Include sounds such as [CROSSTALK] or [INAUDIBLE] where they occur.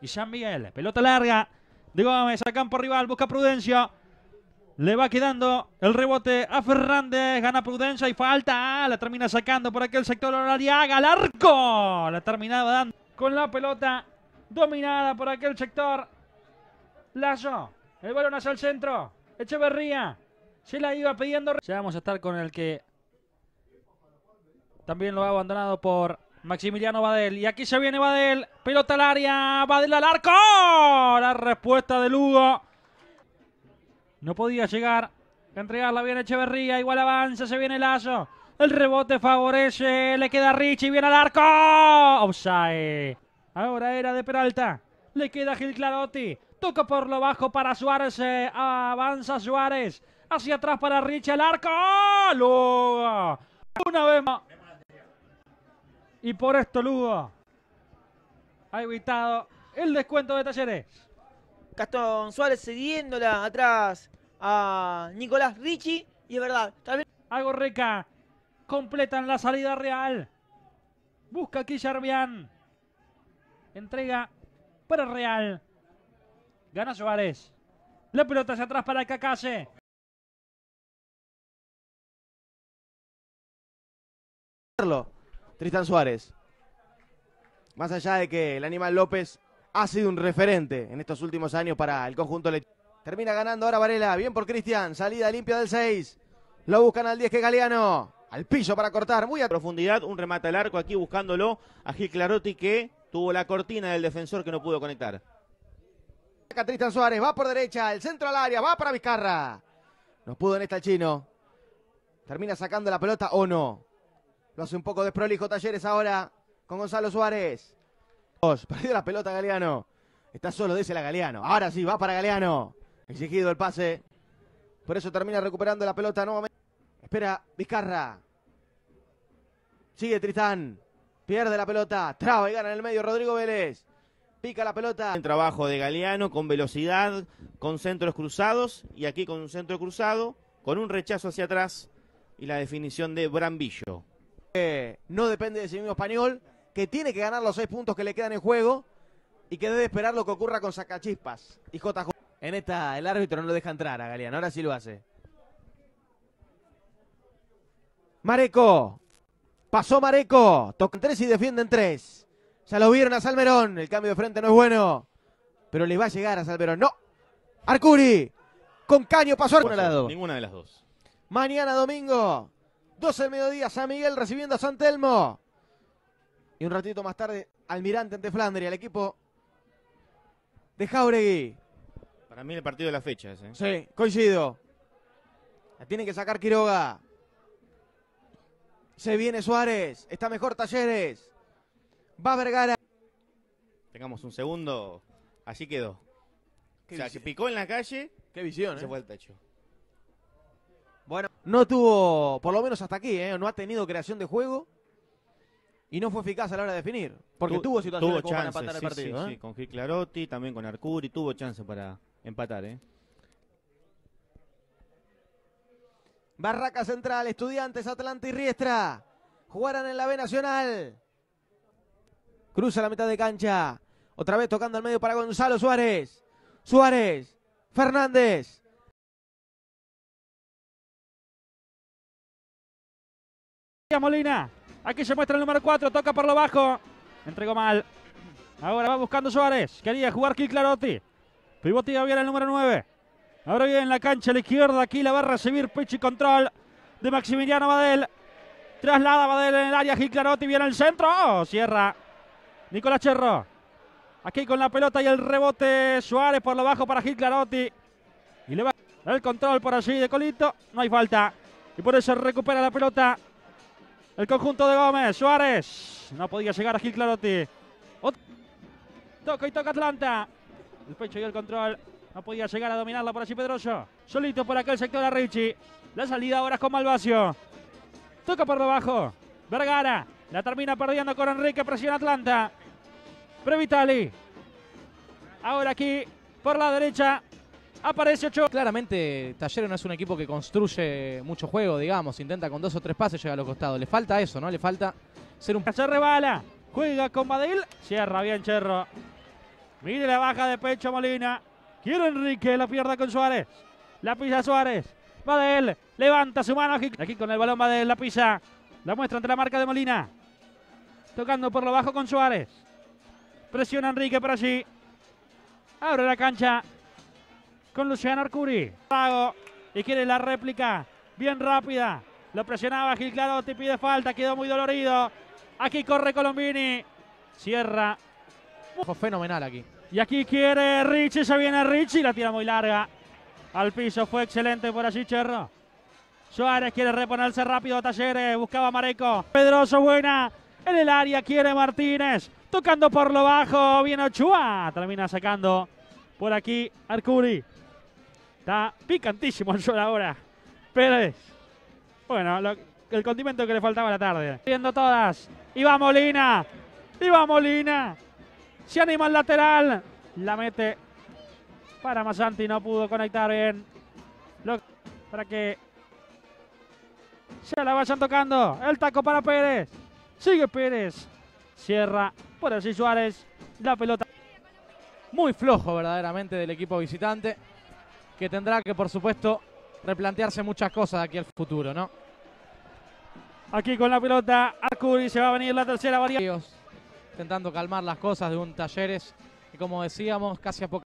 Y San Miguel, pelota larga de Gómez al campo rival, busca Prudencio. Le va quedando el rebote a Fernández. Gana Prudencia y falta. Ah, la termina sacando por aquel sector haga el arco. La terminaba dando con la pelota dominada por aquel sector. Lazo. El balón hacia el centro. Echeverría. Se la iba pidiendo. Ya vamos a estar con el que también lo ha abandonado por Maximiliano Vadel Y aquí se viene Vadel, Pelota al área. Badel al arco. La respuesta de Lugo. No podía llegar. Entregarla bien Echeverría. Igual avanza. Se viene Lazo. El rebote favorece. Le queda Richie. Viene al arco. Offside. Ahora era de Peralta. Le queda Gil Clarotti. Toca por lo bajo para Suárez. Eh, avanza Suárez. Hacia atrás para Richie. Al arco. Lugo. Una vez más. Y por esto Lugo ha evitado el descuento de Talleres. Castón Suárez cediéndola atrás a Nicolás Ricci. Y es verdad, también... Agorreca completan la salida real. Busca aquí Entrega para Real. Gana Suárez. La pelota hacia atrás para Cacase. Tristan Suárez. Más allá de que el animal López ha sido un referente en estos últimos años para el conjunto lechero. Termina ganando ahora Varela. Bien por Cristian. Salida limpia del 6. Lo buscan al 10 que Galeano. Al piso para cortar. Muy a profundidad. Un remate al arco aquí buscándolo a Gil Clarotti que tuvo la cortina del defensor que no pudo conectar. Acá Tristan Suárez. Va por derecha. El centro al área. Va para Vizcarra. No pudo en esta el chino. Termina sacando la pelota o no. Lo hace un poco desprolijo Talleres ahora con Gonzalo Suárez. [LAUGHS] Perdió la pelota Galeano. Está solo, dice la Galeano. Ahora sí, va para Galeano. Exigido el pase. Por eso termina recuperando la pelota nuevamente. Espera, Vizcarra. Sigue Tristán. Pierde la pelota. Traba y gana en el medio Rodrigo Vélez. Pica la pelota. En trabajo de Galeano con velocidad, con centros cruzados. Y aquí con un centro cruzado, con un rechazo hacia atrás. Y la definición de Brambillo no depende de sí mismo español, que tiene que ganar los seis puntos que le quedan en juego y que debe esperar lo que ocurra con Sacachispas y JJ. En esta, el árbitro no lo deja entrar a Galeano, ahora sí lo hace. Mareco, pasó Mareco, tocan tres y defienden tres. Ya lo vieron a Salmerón, el cambio de frente no es bueno, pero le va a llegar a Salmerón. No, Arcuri, con caño pasó lado. ninguna de las dos. Mañana domingo, 12 del mediodía, San Miguel recibiendo a San Telmo. Y un ratito más tarde, Almirante ante Flandria, el equipo de Jauregui. Para mí el partido de la fecha ¿eh? Sí, coincido. La tiene que sacar Quiroga. Se viene Suárez. Está mejor Talleres. Va Vergara. Tengamos un segundo. Así quedó. O sea, picó en la calle. Qué visión, Se ¿eh? fue al techo. Bueno, no tuvo, por lo menos hasta aquí, ¿eh? no ha tenido creación de juego y no fue eficaz a la hora de definir. Porque tuvo situaciones para empatar el partido. Sí, ¿eh? con Gil Clarotti, también con Arcuri, tuvo chance para empatar. ¿eh? Barraca Central, Estudiantes, Atlanta y Riestra. Jugarán en la B Nacional. Cruza la mitad de cancha. Otra vez tocando al medio para Gonzalo Suárez. Suárez. Fernández. Molina. Aquí se muestra el número 4. Toca por lo bajo. Entregó mal. Ahora va buscando Suárez. Quería jugar Kiklarotti. Pivotiga bien el número 9. Ahora en la cancha a la izquierda. Aquí la va a recibir pitch y Control de Maximiliano Vadel. Traslada Badel en el área. Clarotti viene al centro. Oh, cierra Nicolás Cherro. Aquí con la pelota y el rebote Suárez por lo bajo para Clarotti Y le va el control por allí de Colito. No hay falta. Y por eso recupera la pelota el conjunto de Gómez. Suárez. No podía llegar a Gil Clarotti. toca y toca Atlanta. El pecho y el control. No podía llegar a dominarla por allí Pedroso. Solito por aquel el sector a Richie. La salida ahora es con Malvacio. Toca por debajo. Vergara. La termina perdiendo con Enrique. Presiona Atlanta. Previtali. Ahora aquí por la derecha. Aparece Ocho. Claramente, Tallero no es un equipo que construye mucho juego, digamos. Intenta con dos o tres pases, llegar a los costados. Le falta eso, ¿no? Le falta ser un... Se rebala. Juega con Badil. Cierra bien Cherro. Mire la baja de pecho Molina. Quiere Enrique. La pierda con Suárez. La pisa Suárez. Badel. Levanta su mano. Aquí con el balón Badel. La pisa. La muestra ante la marca de Molina. Tocando por lo bajo con Suárez. Presiona Enrique por allí. Abre la cancha con Luciano Arcuri. Pago y quiere la réplica bien rápida. Lo presionaba Gil Clarotti, pide falta, quedó muy dolorido. Aquí corre Colombini. Cierra. Fue fenomenal aquí. Y aquí quiere Richie, se viene Richie, la tira muy larga. Al piso, fue excelente por allí Cherro. Suárez quiere reponerse rápido, Talleres, buscaba Mareco. Pedroso, buena. En el área quiere Martínez. Tocando por lo bajo, viene Ochoa. Termina sacando por aquí Arcuri. Está picantísimo el sol ahora. Pérez. Bueno, el condimento que le faltaba la tarde. Viendo todas. Iba Molina. Iba Molina. Se anima al lateral. La mete para Masanti. No pudo conectar bien. para que se la vayan tocando. El taco para Pérez. Sigue Pérez. Cierra por así Suárez. La pelota. Muy flojo verdaderamente del equipo visitante que tendrá que, por supuesto, replantearse muchas cosas aquí al futuro, ¿no? Aquí con la pelota, Arcuri se va a venir la tercera variante. Intentando calmar las cosas de un Talleres y como decíamos, casi a poco